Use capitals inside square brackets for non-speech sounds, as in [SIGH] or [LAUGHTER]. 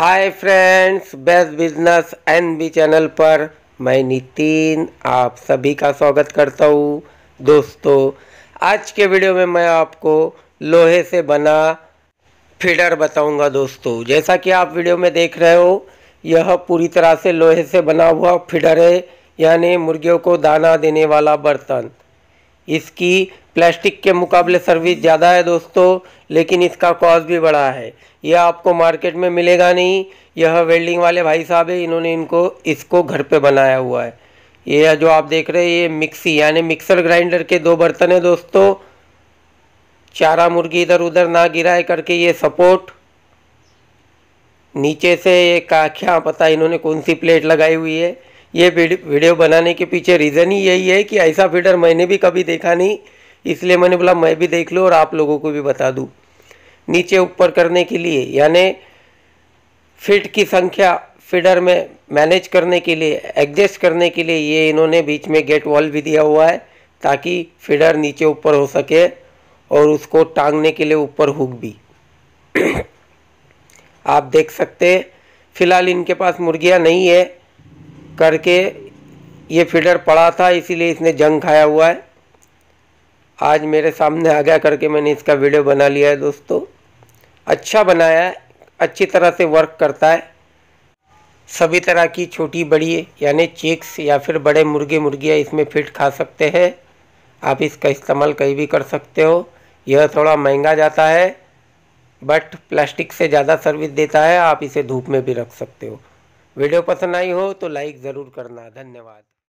हाय friends best business N B channel पर मैं नितिन आप सभी का स्वागत करता हूँ दोस्तों आज के वीडियो में मैं आपको लोहे से बना फीडर बताऊंगा दोस्तों जैसा कि आप वीडियो में देख रहे हो यह पूरी तरह से लोहे से बना हुआ फीडर है यानी मुर्गियों को दाना देने वाला बर्तन इसकी प्लास्टिक के मुकाबले सर्विस ज़्यादा है दोस्तों लेकिन इसका कॉस्ट भी बड़ा है यह आपको मार्केट में मिलेगा नहीं यह वेल्डिंग वाले भाई साहब है इन्होंने इनको इसको घर पे बनाया हुआ है यह जो आप देख रहे हैं ये मिक्सी यानी मिक्सर ग्राइंडर के दो बर्तन है दोस्तों चारा मुर्गी इधर उधर ना गिराए करके ये सपोर्ट नीचे से ये का क्या पता इन्होंने कौन सी प्लेट लगाई हुई है ये वीडियो बनाने के पीछे रीज़न ही यही है कि ऐसा फीडर मैंने भी कभी देखा नहीं इसलिए मैंने बोला मैं भी देख लूँ और आप लोगों को भी बता दूँ नीचे ऊपर करने के लिए यानि फिट की संख्या फीडर में मैनेज करने के लिए एडजस्ट करने के लिए ये इन्होंने बीच में गेट वॉल भी दिया हुआ है ताकि फीडर नीचे ऊपर हो सके और उसको टांगने के लिए ऊपर हुक भी [CLEARS THROAT] आप देख सकते हैं फिलहाल इनके पास मुर्गियाँ नहीं है करके ये फीडर पड़ा था इसीलिए इसने जंग खाया हुआ है आज मेरे सामने आ गया करके मैंने इसका वीडियो बना लिया है दोस्तों अच्छा बनाया है अच्छी तरह से वर्क करता है सभी तरह की छोटी बड़ी यानी चिक्स या फिर बड़े मुर्गे मुर्गियाँ इसमें फिट खा सकते हैं आप इसका इस्तेमाल कहीं भी कर सकते हो यह थोड़ा महंगा जाता है बट प्लास्टिक से ज़्यादा सर्विस देता है आप इसे धूप में भी रख सकते हो वीडियो पसंद आई हो तो लाइक ज़रूर करना धन्यवाद